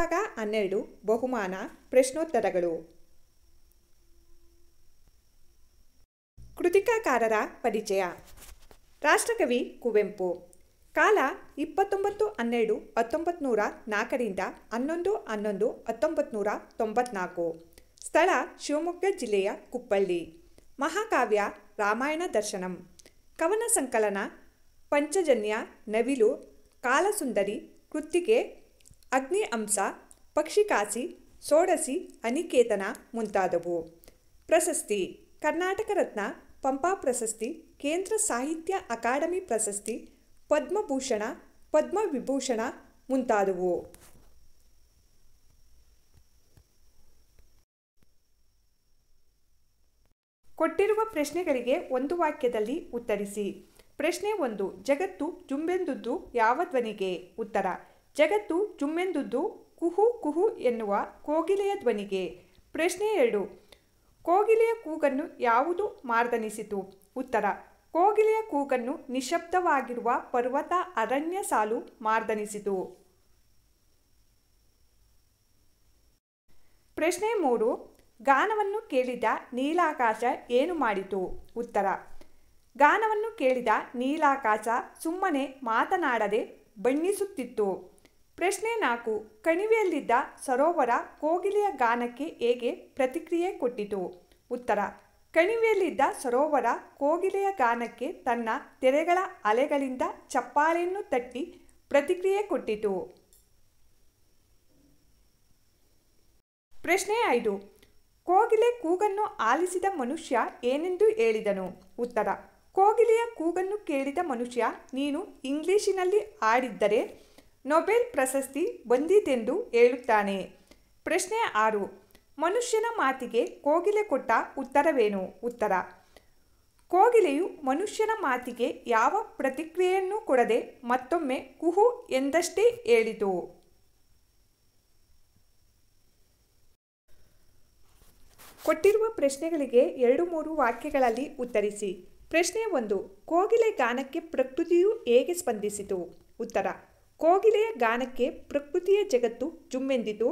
ಭಾಗ ಹನ್ನೆರಡು ಬಹುಮಾನ ಪ್ರಶ್ನೋತ್ತರಗಳು ಕೃತಿಕಾಕಾರರ ಪರಿಚಯ ರಾಷ್ಟ್ರಕವಿ ಕುವೆಂಪು ಕಾಲ ಇಪ್ಪತ್ತೊಂಬತ್ತು ಹನ್ನೆರಡು ಹತ್ತೊಂಬತ್ತು ನೂರ ನಾಲ್ಕರಿಂದ ಹನ್ನೊಂದು ಹನ್ನೊಂದು ಹತ್ತೊಂಬತ್ತು ನೂರ ತೊಂಬತ್ನಾಲ್ಕು ಸ್ಥಳ ಶಿವಮೊಗ್ಗ ಜಿಲ್ಲೆಯ ಕುಪ್ಪಳ್ಳಿ ಮಹಾಕಾವ್ಯ ರಾಮಾಯಣ ದರ್ಶನಂ ಕವನ ಸಂಕಲನ ಪಂಚಜನ್ಯ ನವಿಲು ಕಾಲಸುಂದರಿ ಕೃತಿಗೆ ಅಗ್ನಿ ಅಂಶ ಪಕ್ಷಿಕಾಸಿ ಸೋಡಸಿ ಅನಿಕೇತನ ಮುಂತಾದವು ಪ್ರಶಸ್ತಿ ಕರ್ನಾಟಕ ರತ್ನ ಪಂಪಾ ಪ್ರಶಸ್ತಿ ಕೇಂದ್ರ ಸಾಹಿತ್ಯ ಅಕಾಡೆಮಿ ಪ್ರಶಸ್ತಿ ಪದ್ಮಭೂಷಣ ಪದ್ಮವಿಭೂಷಣ ಮುಂತಾದವು ಕೊಟ್ಟಿರುವ ಪ್ರಶ್ನೆಗಳಿಗೆ ಒಂದು ವಾಕ್ಯದಲ್ಲಿ ಉತ್ತರಿಸಿ ಪ್ರಶ್ನೆ ಒಂದು ಜಗತ್ತು ಜುಂಬೆಂದುದ್ದು ಯಾವ ಧ್ವನಿಗೆ ಉತ್ತರ ಜಗತ್ತು ಜುಮ್ಮೆಂದುದ್ದು ಕುಹು ಕುಹು ಎನ್ನುವ ಕೋಗಿಲೆಯ ಧ್ವನಿಗೆ ಪ್ರಶ್ನೆ ಎರಡು ಕೋಗಿಲೆಯ ಕೂಗನ್ನು ಯಾವುದು ಮಾರ್ದನಿಸಿತು ಉತ್ತರ ಕೋಗಿಲೆಯ ಕೂಗನ್ನು ನಿಶಬ್ದವಾಗಿರುವ ಪರ್ವತ ಅರಣ್ಯ ಸಾಲು ಮಾರ್ದನಿಸಿತು ಪ್ರಶ್ನೆ ಮೂರು ಗಾನವನ್ನು ಕೇಳಿದ ನೀಲಾಕಾಶ ಏನು ಮಾಡಿತು ಉತ್ತರ ಗಾನವನ್ನು ಕೇಳಿದ ನೀಲಾಕಾಶ ಸುಮ್ಮನೆ ಮಾತನಾಡದೆ ಬಣ್ಣಿಸುತ್ತಿತ್ತು ಪ್ರಶ್ನೆ ನಾಲ್ಕು ಕಣಿವೆಯಲ್ಲಿದ್ದ ಸರೋವರ ಕೋಗಿಲೆಯ ಗಾನಕ್ಕೆ ಹೇಗೆ ಪ್ರತಿಕ್ರಿಯೆ ಕೊಟ್ಟಿತು ಉತ್ತರ ಕಣಿವೆಯಲ್ಲಿದ್ದ ಸರೋವರ ಕೋಗಿಲೆಯ ಗಾನಕ್ಕೆ ತನ್ನ ತೆರೆಗಳ ಅಲೆಗಳಿಂದ ಚಪ್ಪಾಳೆಯನ್ನು ತಟ್ಟಿ ಪ್ರತಿಕ್ರಿಯೆ ಕೊಟ್ಟಿತು ಪ್ರಶ್ನೆ ಐದು ಕೋಗಿಲೆ ಕೂಗನ್ನು ಆಲಿಸಿದ ಮನುಷ್ಯ ಏನೆಂದು ಹೇಳಿದನು ಉತ್ತರ ಕೋಗಿಲೆಯ ಕೂಗನ್ನು ಕೇಳಿದ ಮನುಷ್ಯ ನೀನು ಇಂಗ್ಲಿಷಿನಲ್ಲಿ ಆಡಿದ್ದರೆ ನೊಬೆಲ್ ಪ್ರಶಸ್ತಿ ಬಂದಿತೆಂದು ಹೇಳುತ್ತಾನೆ ಪ್ರಶ್ನೆ ಆರು ಮನುಷ್ಯನ ಮಾತಿಗೆ ಕೋಗಿಲೆ ಕೊಟ್ಟ ಉತ್ತರವೇನು ಉತ್ತರ ಕೋಗಿಲೆಯು ಮನುಷ್ಯನ ಮಾತಿಗೆ ಯಾವ ಪ್ರತಿಕ್ರಿಯೆಯನ್ನು ಕೊಡದೆ ಮತ್ತೊಮ್ಮೆ ಕುಹು ಎಂದಷ್ಟೇ ಹೇಳಿತು ಕೊಟ್ಟಿರುವ ಪ್ರಶ್ನೆಗಳಿಗೆ ಎರಡು ಮೂರು ವಾಕ್ಯಗಳಲ್ಲಿ ಉತ್ತರಿಸಿ ಪ್ರಶ್ನೆ ಒಂದು ಕೋಗಿಲೆ ಗಾನಕ್ಕೆ ಪ್ರಕೃತಿಯು ಹೇಗೆ ಸ್ಪಂದಿಸಿತು ಉತ್ತರ ಕೋಗಿಲೆಯ ಗಾನಕ್ಕೆ ಪ್ರಕೃತಿಯ ಜಗತ್ತು ಜುಮ್ಮೆಂದಿತು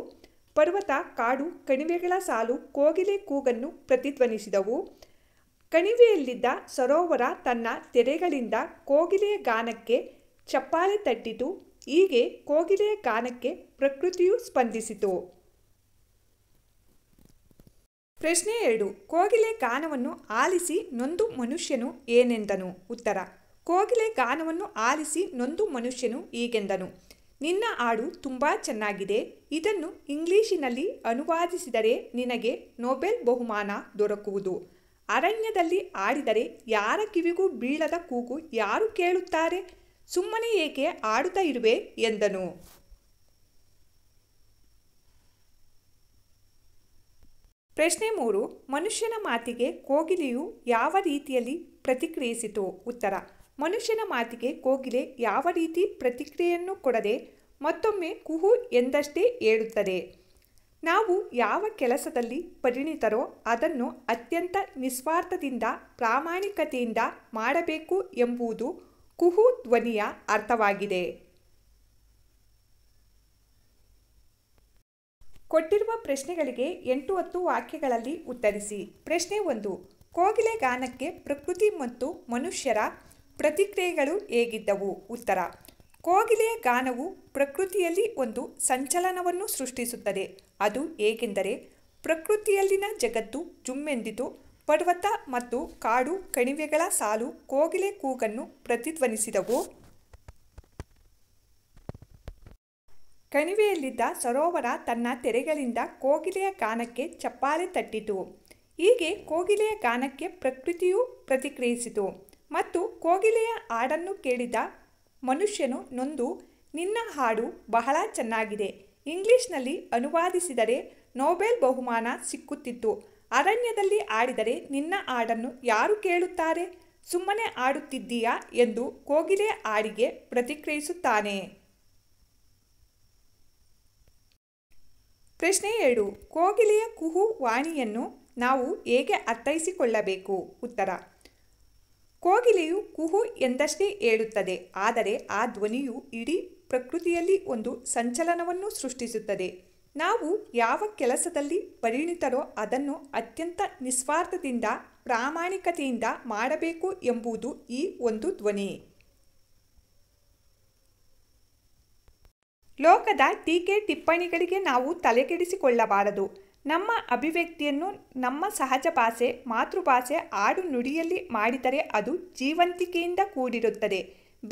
ಪರ್ವತ ಕಾಡು ಕಣಿವೆಗಳ ಸಾಲು ಕೋಗಿಲೆ ಕೂಗನ್ನು ಪ್ರತಿಧ್ವನಿಸಿದವು ಕಣಿವೆಯಲ್ಲಿದ್ದ ಸರೋವರ ತನ್ನ ತೆರೆಗಳಿಂದ ಕೋಗಿಲೆಯ ಗಾನಕ್ಕೆ ಚಪ್ಪಾಳೆ ತಟ್ಟಿತು ಹೀಗೆ ಕೋಗಿಲೆಯ ಗಾನಕ್ಕೆ ಪ್ರಕೃತಿಯು ಸ್ಪಂದಿಸಿತು ಪ್ರಶ್ನೆ ಎರಡು ಕೋಗಿಲೆ ಗಾನವನ್ನು ಆಲಿಸಿ ನೊಂದು ಮನುಷ್ಯನು ಏನೆಂದನು ಉತ್ತರ ಕೋಗಿಲೆ ಗಾನವನ್ನು ಆಲಿಸಿ ನೊಂದು ಮನುಷ್ಯನು ಹೀಗೆಂದನು ನಿನ್ನ ಹಾಡು ತುಂಬ ಚೆನ್ನಾಗಿದೆ ಇದನ್ನು ಇಂಗ್ಲಿಶಿನಲ್ಲಿ ಅನುವಾದಿಸಿದರೆ ನಿನಗೆ ನೊಬೆಲ್ ಬಹುಮಾನ ದೊರಕುವುದು ಅರಣ್ಯದಲ್ಲಿ ಆಡಿದರೆ ಯಾರ ಕಿವಿಗೂ ಬೀಳದ ಕೂಗು ಯಾರು ಕೇಳುತ್ತಾರೆ ಸುಮ್ಮನೆ ಏಕೆ ಆಡುತ್ತಾ ಇರುವೆ ಎಂದನು ಪ್ರಶ್ನೆ ಮೂರು ಮನುಷ್ಯನ ಮಾತಿಗೆ ಕೋಗಿಲೆಯು ಯಾವ ರೀತಿಯಲ್ಲಿ ಪ್ರತಿಕ್ರಿಯಿಸಿತು ಉತ್ತರ ಮನುಷ್ಯನ ಮಾತಿಗೆ ಕೋಗಿಲೆ ಯಾವ ರೀತಿ ಪ್ರತಿಕ್ರಿಯೆಯನ್ನು ಕೊಡದೆ ಮತ್ತೊಮ್ಮೆ ಕುಹು ಎಂದಷ್ಟೇ ಹೇಳುತ್ತದೆ ನಾವು ಯಾವ ಕೆಲಸದಲ್ಲಿ ಪರಿಣಿತರೋ ಅದನ್ನು ಅತ್ಯಂತ ನಿಸ್ವಾರ್ಥದಿಂದ ಪ್ರಾಮಾಣಿಕತೆಯಿಂದ ಮಾಡಬೇಕು ಎಂಬುದು ಕುಹು ಧ್ವನಿಯ ಅರ್ಥವಾಗಿದೆ ಕೊಟ್ಟಿರುವ ಪ್ರಶ್ನೆಗಳಿಗೆ ಎಂಟು ಹತ್ತು ವಾಕ್ಯಗಳಲ್ಲಿ ಉತ್ತರಿಸಿ ಪ್ರಶ್ನೆ ಒಂದು ಕೋಗಿಲೆ ಗಾನಕ್ಕೆ ಪ್ರಕೃತಿ ಮತ್ತು ಮನುಷ್ಯರ ಪ್ರತಿಕ್ರಿಯೆಗಳು ಹೇಗಿದ್ದವು ಉತ್ತರ ಕೋಗಿಲೆಯ ಗಾನವು ಪ್ರಕೃತಿಯಲ್ಲಿ ಒಂದು ಸಂಚಲನವನ್ನು ಸೃಷ್ಟಿಸುತ್ತದೆ ಅದು ಏಕೆಂದರೆ ಪ್ರಕೃತಿಯಲ್ಲಿನ ಜಗತ್ತು ಜುಮ್ಮೆಂದಿತು ಪರ್ವತ ಮತ್ತು ಕಾಡು ಕಣಿವೆಗಳ ಸಾಲು ಕೋಗಿಲೆ ಕೂಗನ್ನು ಪ್ರತಿಧ್ವನಿಸಿದವು ಕಣಿವೆಯಲ್ಲಿದ್ದ ಸರೋವರ ತನ್ನ ತೆರೆಗಳಿಂದ ಕೋಗಿಲೆಯ ಗಾನಕ್ಕೆ ಚಪ್ಪಾಳೆ ತಟ್ಟಿತು ಹೀಗೆ ಕೋಗಿಲೆಯ ಗಾನಕ್ಕೆ ಪ್ರಕೃತಿಯು ಪ್ರತಿಕ್ರಿಯಿಸಿತು ಮತ್ತು ಕೋಗಿಲೆಯ ಹಾಡನ್ನು ಕೇಳಿದ ಮನುಷ್ಯನು ನೊಂದು ನಿನ್ನ ಹಾಡು ಬಹಳ ಚೆನ್ನಾಗಿದೆ ಇಂಗ್ಲಿಷ್ನಲ್ಲಿ ಅನುವಾದಿಸಿದರೆ ನೋಬೆಲ್ ಬಹುಮಾನ ಸಿಕ್ಕುತ್ತಿತ್ತು ಅರಣ್ಯದಲ್ಲಿ ಆಡಿದರೆ ನಿನ್ನ ಹಾಡನ್ನು ಯಾರು ಕೇಳುತ್ತಾರೆ ಸುಮ್ಮನೆ ಆಡುತ್ತಿದ್ದೀಯಾ ಎಂದು ಕೋಗಿಲೆ ಹಾಡಿಗೆ ಪ್ರತಿಕ್ರಿಯಿಸುತ್ತಾನೆ ಪ್ರಶ್ನೆ ಏಳು ಕೋಗಿಲೆಯ ಕುಹು ವಾಣಿಯನ್ನು ನಾವು ಹೇಗೆ ಅರ್ಥೈಸಿಕೊಳ್ಳಬೇಕು ಉತ್ತರ ಕೋಗಿಲೆಯು ಕುಹು ಎಂದಷ್ಟೇ ಹೇಳುತ್ತದೆ ಆದರೆ ಆ ಧ್ವನಿಯು ಇಡೀ ಪ್ರಕೃತಿಯಲ್ಲಿ ಒಂದು ಸಂಚಲನವನ್ನು ಸೃಷ್ಟಿಸುತ್ತದೆ ನಾವು ಯಾವ ಕೆಲಸದಲ್ಲಿ ಪರಿಣಿತರೋ ಅದನ್ನು ಅತ್ಯಂತ ನಿಸ್ವಾರ್ಥದಿಂದ ಪ್ರಾಮಾಣಿಕತೆಯಿಂದ ಮಾಡಬೇಕು ಎಂಬುದು ಈ ಒಂದು ಧ್ವನಿ ಲೋಕದ ಟೀಕೆ ಟಿಪ್ಪಣಿಗಳಿಗೆ ನಾವು ತಲೆಕೆಡಿಸಿಕೊಳ್ಳಬಾರದು ನಮ್ಮ ಅಭಿವ್ಯಕ್ತಿಯನ್ನು ನಮ್ಮ ಸಹಜ ಭಾಷೆ ಮಾತೃಭಾಷೆ ಆಡು ನುಡಿಯಲ್ಲಿ ಮಾಡಿದರೆ ಅದು ಜೀವಂತಿಕೆಯಿಂದ ಕೂಡಿರುತ್ತದೆ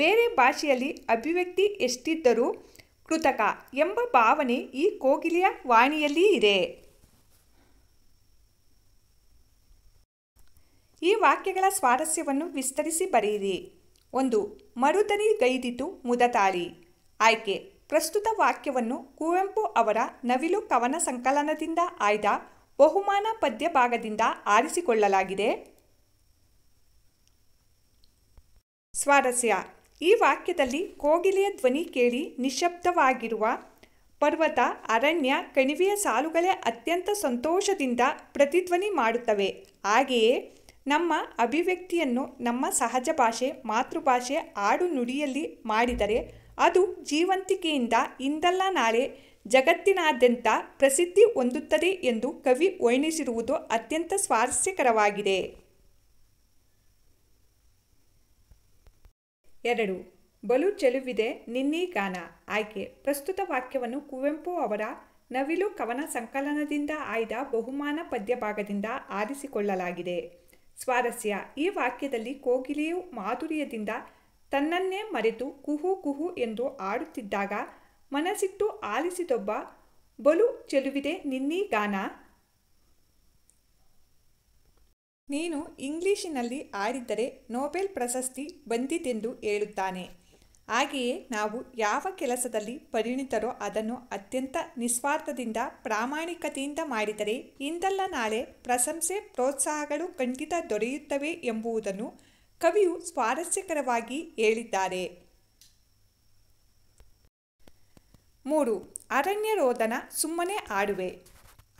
ಬೇರೆ ಭಾಷೆಯಲ್ಲಿ ಅಭಿವ್ಯಕ್ತಿ ಎಷ್ಟಿದ್ದರೂ ಕೃತಕ ಎಂಬ ಭಾವನೆ ಈ ಕೋಗಿಲೆಯ ವಾಣಿಯಲ್ಲಿ ಇದೆ ಈ ವಾಕ್ಯಗಳ ಸ್ವಾರಸ್ಯವನ್ನು ವಿಸ್ತರಿಸಿ ಬರೆಯಿರಿ ಒಂದು ಮರುದನಿ ಗೈದಿತು ಮುದತಾಳಿ ಆಯ್ಕೆ ಪ್ರಸ್ತುತ ವಾಕ್ಯವನ್ನು ಕುವೆಂಪು ಅವರ ನವಿಲು ಕವನ ಸಂಕಲನದಿಂದ ಆಯ್ದ ಬಹುಮಾನ ಪದ್ಯ ಭಾಗದಿಂದ ಆರಿಸಿಕೊಳ್ಳಲಾಗಿದೆ ಸ್ವಾರಸ್ಯ ಈ ವಾಕ್ಯದಲ್ಲಿ ಕೋಗಿಲೆಯ ಧ್ವನಿ ಕೇಳಿ ನಿಶಬ್ದವಾಗಿರುವ ಪರ್ವತ ಅರಣ್ಯ ಕಣಿವೆಯ ಸಾಲುಗಳೇ ಅತ್ಯಂತ ಸಂತೋಷದಿಂದ ಪ್ರತಿಧ್ವನಿ ಮಾಡುತ್ತವೆ ಹಾಗೆಯೇ ನಮ್ಮ ಅಭಿವ್ಯಕ್ತಿಯನ್ನು ನಮ್ಮ ಸಹಜ ಭಾಷೆ ಮಾತೃಭಾಷೆ ಆಡು ನುಡಿಯಲ್ಲಿ ಮಾಡಿದರೆ ಅದು ಜೀವಂತಿಕೆಯಿಂದ ಇಂದಲ್ಲ ನಾಳೆ ಜಗತ್ತಿನಾದ್ಯಂತ ಪ್ರಸಿದ್ಧಿ ಹೊಂದುತ್ತದೆ ಎಂದು ಕವಿ ವರ್ಣಿಸಿರುವುದು ಅತ್ಯಂತ ಸ್ವಾರಸ್ಯಕರವಾಗಿದೆ ಎರಡು ಬಲು ಚೆಲುವಿದೆ ನಿನ್ನಿ ಗಾನ ಆಯ್ಕೆ ಪ್ರಸ್ತುತ ವಾಕ್ಯವನ್ನು ಕುವೆಂಪು ಅವರ ನವಿಲು ಕವನ ಸಂಕಲನದಿಂದ ಆಯ್ದ ಬಹುಮಾನ ಪದ್ಯ ಭಾಗದಿಂದ ಆರಿಸಿಕೊಳ್ಳಲಾಗಿದೆ ಸ್ವಾರಸ್ಯ ಈ ವಾಕ್ಯದಲ್ಲಿ ಕೋಗಿಲೆಯು ಮಾಧುರ್ಯದಿಂದ ತನ್ನನ್ನೇ ಮರೆತು ಕುಹು ಕುಹು ಎಂದು ಆಡುತ್ತಿದ್ದಾಗ ಮನಸ್ಸಿಟ್ಟು ಆಲಿಸಿದೊಬ್ಬ ಬಲು ಚೆಲುವಿದೆ ನಿನ್ನೀ ಗಾನ ನೀನು ಇಂಗ್ಲಿಶಿನಲ್ಲಿ ಆಡಿದ್ದರೆ ನೋಬೆಲ್ ಪ್ರಶಸ್ತಿ ಬಂದಿದೆಂದು ಹೇಳುತ್ತಾನೆ ಹಾಗೆಯೇ ನಾವು ಯಾವ ಕೆಲಸದಲ್ಲಿ ಪರಿಣಿತರೋ ಅದನ್ನು ಅತ್ಯಂತ ನಿಸ್ವಾರ್ಥದಿಂದ ಪ್ರಾಮಾಣಿಕತೆಯಿಂದ ಮಾಡಿದರೆ ಇಂದಲ್ಲ ನಾಳೆ ಪ್ರಶಂಸೆ ಪ್ರೋತ್ಸಾಹಗಳು ಖಂಡಿತ ದೊರೆಯುತ್ತವೆ ಎಂಬುದನ್ನು ಕವಿಯು ಸ್ವಾರಸ್ಯಕರವಾಗಿ ಹೇಳಿದ್ದಾರೆ ಮೂರು ರೋದನ ಸುಮ್ಮನೆ ಆಡುವೆ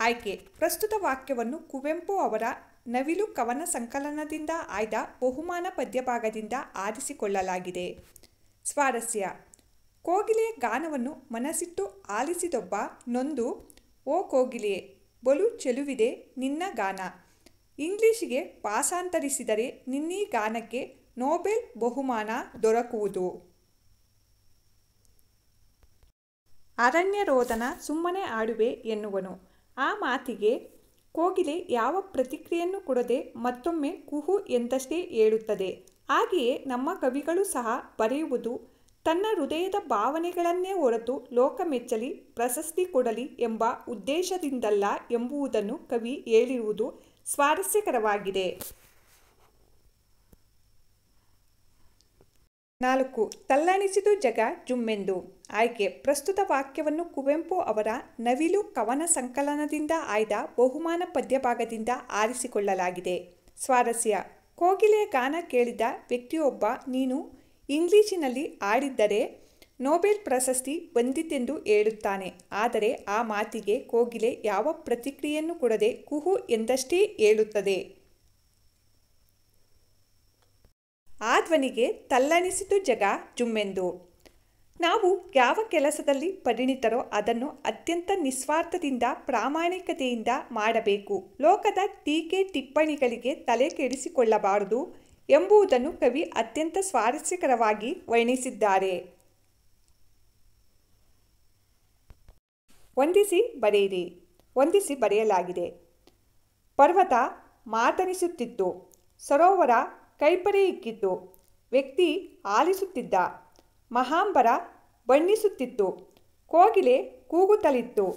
ಆಯ್ಕೆ ಪ್ರಸ್ತುತ ವಾಕ್ಯವನ್ನು ಕುವೆಂಪು ಅವರ ನವಿಲು ಕವನ ಸಂಕಲನದಿಂದ ಆಯ್ದ ಬಹುಮಾನ ಪದ್ಯಭಾಗದಿಂದ ಆರಿಸಿಕೊಳ್ಳಲಾಗಿದೆ ಸ್ವಾರಸ್ಯ ಕೋಗಿಲೆಯ ಗಾನವನ್ನು ಮನಸ್ಸಿಟ್ಟು ಆಲಿಸಿದೊಬ್ಬ ನೊಂದು ಓ ಕೋಗಿಲೆಯೇ ಬಲು ಚೆಲುವಿದೆ ನಿನ್ನ ಗಾನ ಇಂಗ್ಲಿಷಿಗೆ ಪಾಸಾಂತರಿಸಿದರೆ ನಿನ್ನೀ ಗಾನಕ್ಕೆ ನೋಬೆಲ್ ಬಹುಮಾನ ದೊರಕುವುದು ಅರಣ್ಯರೋದನ ಸುಮ್ಮನೆ ಆಡುವೆ ಎನ್ನುವನು ಆ ಮಾತಿಗೆ ಕೋಗಿಲೆ ಯಾವ ಪ್ರತಿಕ್ರಿಯೆಯನ್ನು ಕೊಡದೆ ಮತ್ತೊಮ್ಮೆ ಕುಹು ಎಂತಷ್ಟೇ ಹೇಳುತ್ತದೆ ಹಾಗೆಯೇ ನಮ್ಮ ಕವಿಗಳು ಸಹ ಬರೆಯುವುದು ತನ್ನ ಹೃದಯದ ಭಾವನೆಗಳನ್ನೇ ಹೊರತು ಲೋಕ ಮೆಚ್ಚಲಿ ಪ್ರಶಸ್ತಿ ಕೊಡಲಿ ಎಂಬ ಉದ್ದೇಶದಿಂದಲ್ಲ ಎಂಬುದನ್ನು ಕವಿ ಹೇಳಿರುವುದು ಸ್ವಾರಸ್ಯಕರವಾಗಿದೆ ನಾಲ್ಕು ತಲ್ಲಣಿಸಿದು ಜಗ ಜುಮ್ಮೆಂದು ಆಯ್ಕೆ ಪ್ರಸ್ತುತ ವಾಕ್ಯವನ್ನು ಕುವೆಂಪು ಅವರ ನವಿಲು ಕವನ ಸಂಕಲನದಿಂದ ಆಯ್ದ ಬಹುಮಾನ ಪದ್ಯಭಾಗದಿಂದ ಆರಿಸಿಕೊಳ್ಳಲಾಗಿದೆ ಸ್ವಾರಸ್ಯ ಕೋಗಿಲೆಯ ಗಾನ ಕೇಳಿದ ವ್ಯಕ್ತಿಯೊಬ್ಬ ನೀನು ಇಂಗ್ಲಿಷಿನಲ್ಲಿ ಆಡಿದ್ದರೆ ನೊಬೆಲ್ ಪ್ರಶಸ್ತಿ ಬಂದಿತೆಂದು ಹೇಳುತ್ತಾನೆ ಆದರೆ ಆ ಮಾತಿಗೆ ಕೋಗಿಲೆ ಯಾವ ಪ್ರತಿಕ್ರಿಯೆಯನ್ನು ಕೊಡದೆ ಕುಹು ಎಂದಷ್ಟೇ ಹೇಳುತ್ತದೆ ಆ ಧ್ವನಿಗೆ ತಲ್ಲಣಿಸಿತು ಜಗ ಜುಮ್ಮೆಂದು ನಾವು ಯಾವ ಕೆಲಸದಲ್ಲಿ ಪರಿಣಿತರೋ ಅದನ್ನು ಅತ್ಯಂತ ನಿಸ್ವಾರ್ಥದಿಂದ ಪ್ರಾಮಾಣಿಕತೆಯಿಂದ ಮಾಡಬೇಕು ಲೋಕದ ಟೀಕೆ ಟಿಪ್ಪಣಿಗಳಿಗೆ ತಲೆ ಕೆಡಿಸಿಕೊಳ್ಳಬಾರದು ಎಂಬುದನ್ನು ಕವಿ ಅತ್ಯಂತ ಸ್ವಾರಸ್ಯಕರವಾಗಿ ವರ್ಣಿಸಿದ್ದಾರೆ ವಂದಿಸಿ ಬರೆಯಿರಿ ವಂದಿಸಿ ಬರೆಯಲಾಗಿದೆ ಪರ್ವತ ಮಾತನಿಸುತ್ತಿತ್ತು ಸರೋವರ ಕೈಪರೆ ಇಕ್ಕಿತ್ತು ವ್ಯಕ್ತಿ ಆಲಿಸುತ್ತಿದ್ದ ಮಹಾಂಬರ ಬಣ್ಣಿಸುತ್ತಿತ್ತು ಕೋಗಿಲೆ ಕೂಗುತ್ತಲಿತ್ತು